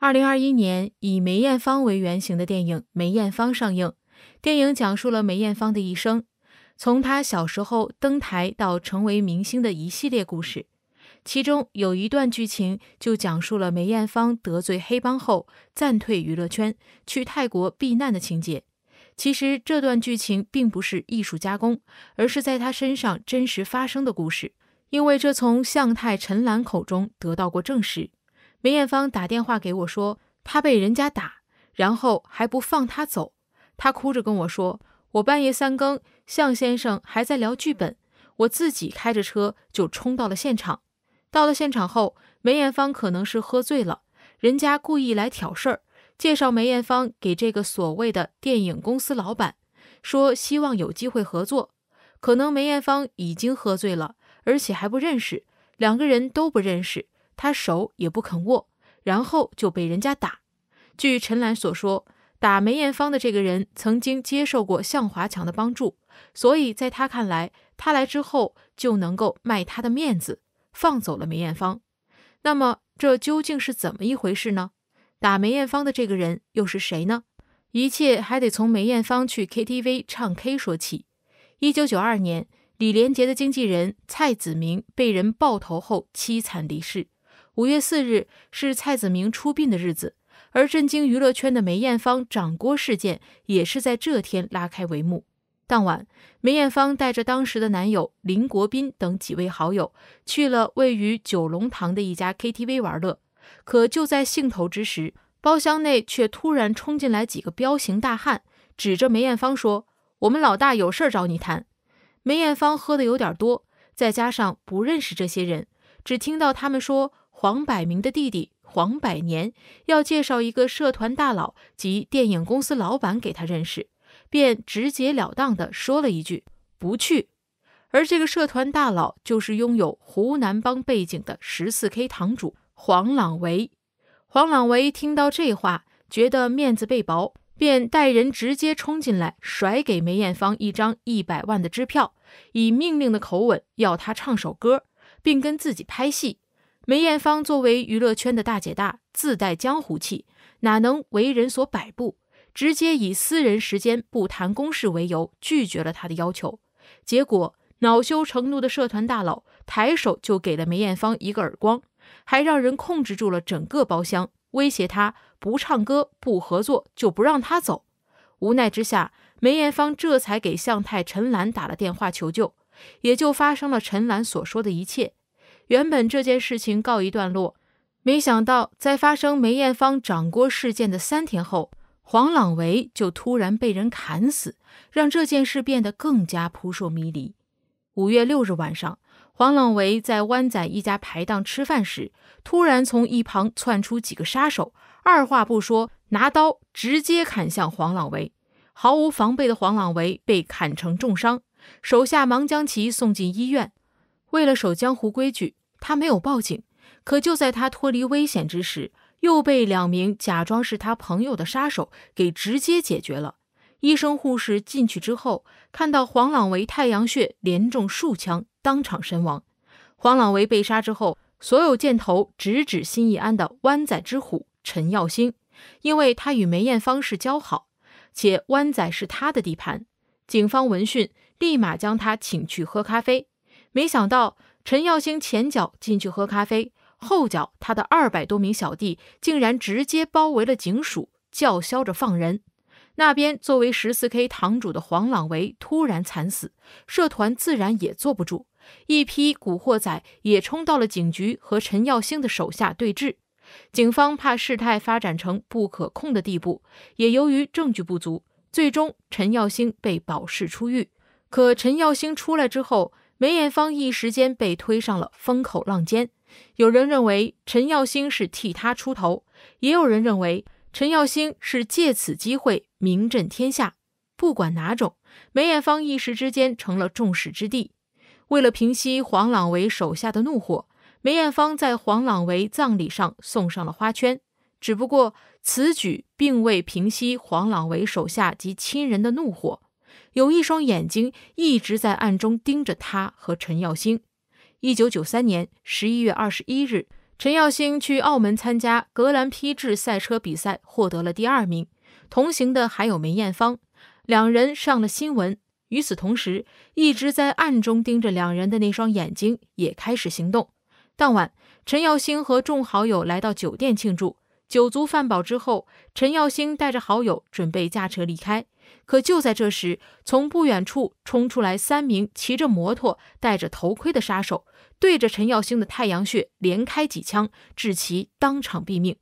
二零二一年，以梅艳芳为原型的电影《梅艳芳》上映。电影讲述了梅艳芳的一生，从她小时候登台到成为明星的一系列故事。其中有一段剧情就讲述了梅艳芳得罪黑帮后暂退娱乐圈，去泰国避难的情节。其实这段剧情并不是艺术加工，而是在她身上真实发生的故事，因为这从向太陈岚口中得到过证实。梅艳芳打电话给我说，她被人家打，然后还不放她走。她哭着跟我说：“我半夜三更，向先生还在聊剧本，我自己开着车就冲到了现场。到了现场后，梅艳芳可能是喝醉了，人家故意来挑事儿，介绍梅艳芳给这个所谓的电影公司老板，说希望有机会合作。可能梅艳芳已经喝醉了，而且还不认识，两个人都不认识。”他手也不肯握，然后就被人家打。据陈岚所说，打梅艳芳的这个人曾经接受过向华强的帮助，所以在他看来，他来之后就能够卖他的面子，放走了梅艳芳。那么这究竟是怎么一回事呢？打梅艳芳的这个人又是谁呢？一切还得从梅艳芳去 KTV 唱 K 说起。一九九二年，李连杰的经纪人蔡子明被人爆头后凄惨离世。五月四日是蔡子明出殡的日子，而震惊娱乐圈的梅艳芳掌掴事件也是在这天拉开帷幕。当晚，梅艳芳带着当时的男友林国斌等几位好友去了位于九龙塘的一家 KTV 玩乐，可就在兴头之时，包厢内却突然冲进来几个彪形大汉，指着梅艳芳说：“我们老大有事找你谈。”梅艳芳喝的有点多，再加上不认识这些人，只听到他们说。黄百鸣的弟弟黄百年要介绍一个社团大佬及电影公司老板给他认识，便直截了当地说了一句：“不去。”而这个社团大佬就是拥有湖南帮背景的十四 K 堂主黄朗维。黄朗维听到这话，觉得面子被薄，便带人直接冲进来，甩给梅艳芳一张一百万的支票，以命令的口吻要她唱首歌，并跟自己拍戏。梅艳芳作为娱乐圈的大姐大，自带江湖气，哪能为人所摆布？直接以私人时间不谈公事为由拒绝了他的要求。结果，恼羞成怒的社团大佬抬手就给了梅艳芳一个耳光，还让人控制住了整个包厢，威胁他不唱歌、不合作就不让他走。无奈之下，梅艳芳这才给向太陈岚打了电话求救，也就发生了陈岚所说的一切。原本这件事情告一段落，没想到在发生梅艳芳掌掴事件的三天后，黄朗维就突然被人砍死，让这件事变得更加扑朔迷离。五月六日晚上，黄朗维在湾仔一家排档吃饭时，突然从一旁窜出几个杀手，二话不说拿刀直接砍向黄朗维，毫无防备的黄朗维被砍成重伤，手下忙将其送进医院。为了守江湖规矩，他没有报警。可就在他脱离危险之时，又被两名假装是他朋友的杀手给直接解决了。医生护士进去之后，看到黄朗维太阳穴连中数枪，当场身亡。黄朗维被杀之后，所有箭头直指新义安的湾仔之虎陈耀星，因为他与梅艳芳是交好，且湾仔是他的地盘。警方闻讯，立马将他请去喝咖啡。没想到陈耀兴前脚进去喝咖啡，后脚他的二百多名小弟竟然直接包围了警署，叫嚣着放人。那边作为十四 K 堂主的黄朗维突然惨死，社团自然也坐不住，一批古惑仔也冲到了警局和陈耀兴的手下对峙。警方怕事态发展成不可控的地步，也由于证据不足，最终陈耀兴被保释出狱。可陈耀兴出来之后。梅艳芳一时间被推上了风口浪尖，有人认为陈耀星是替他出头，也有人认为陈耀星是借此机会名震天下。不管哪种，梅艳芳一时之间成了众矢之的。为了平息黄朗维手下的怒火，梅艳芳在黄朗维葬礼上送上了花圈，只不过此举并未平息黄朗维手下及亲人的怒火。有一双眼睛一直在暗中盯着他和陈耀星。一九九三年十一月二十一日，陈耀星去澳门参加格兰披治赛车比赛，获得了第二名，同行的还有梅艳芳，两人上了新闻。与此同时，一直在暗中盯着两人的那双眼睛也开始行动。当晚，陈耀星和众好友来到酒店庆祝。酒足饭饱之后，陈耀兴带着好友准备驾车离开，可就在这时，从不远处冲出来三名骑着摩托、戴着头盔的杀手，对着陈耀兴的太阳穴连开几枪，致其当场毙命。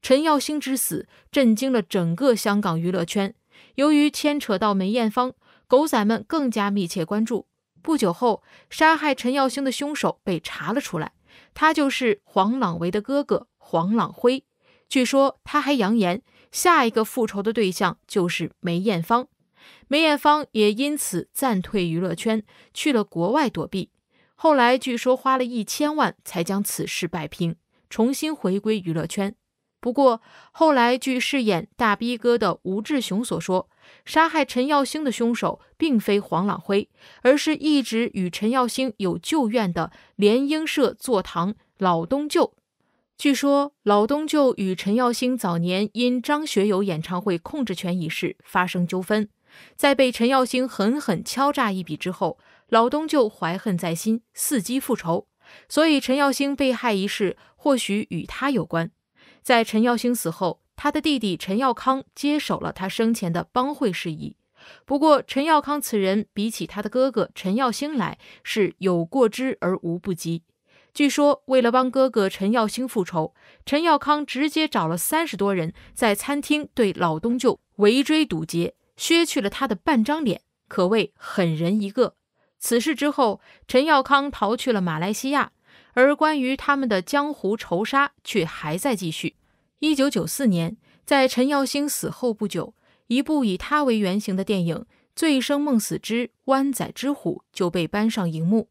陈耀兴之死震惊了整个香港娱乐圈，由于牵扯到梅艳芳，狗仔们更加密切关注。不久后，杀害陈耀兴的凶手被查了出来，他就是黄朗维的哥哥黄朗辉。据说他还扬言，下一个复仇的对象就是梅艳芳。梅艳芳也因此暂退娱乐圈，去了国外躲避。后来据说花了一千万才将此事摆平，重新回归娱乐圈。不过后来据饰演大逼哥的吴志雄所说，杀害陈耀星的凶手并非黄朗辉，而是一直与陈耀星有旧怨的联英社坐堂老东舅。据说老东就与陈耀兴早年因张学友演唱会控制权一事发生纠纷，在被陈耀兴狠狠敲诈一笔之后，老东就怀恨在心，伺机复仇。所以陈耀兴被害一事或许与他有关。在陈耀兴死后，他的弟弟陈耀康接手了他生前的帮会事宜。不过陈耀康此人比起他的哥哥陈耀兴来，是有过之而无不及。据说，为了帮哥哥陈耀兴复仇，陈耀康直接找了三十多人在餐厅对老东就围追堵截，削去了他的半张脸，可谓狠人一个。此事之后，陈耀康逃去了马来西亚，而关于他们的江湖仇杀却还在继续。一九九四年，在陈耀兴死后不久，一部以他为原型的电影《醉生梦死之湾仔之虎》就被搬上荧幕。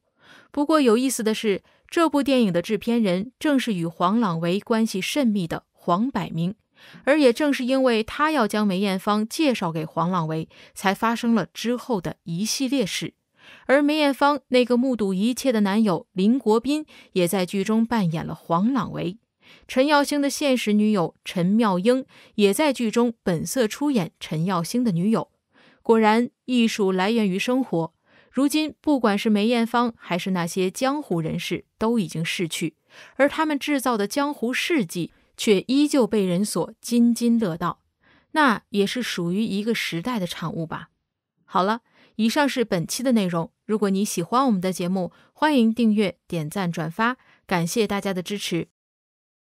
不过有意思的是。这部电影的制片人正是与黄朗维关系甚密的黄百鸣，而也正是因为他要将梅艳芳介绍给黄朗维，才发生了之后的一系列事。而梅艳芳那个目睹一切的男友林国斌，也在剧中扮演了黄朗维。陈耀星的现实女友陈妙英，也在剧中本色出演陈耀星的女友。果然，艺术来源于生活。如今，不管是梅艳芳还是那些江湖人士，都已经逝去，而他们制造的江湖事迹却依旧被人所津津乐道，那也是属于一个时代的产物吧。好了，以上是本期的内容。如果你喜欢我们的节目，欢迎订阅、点赞、转发，感谢大家的支持。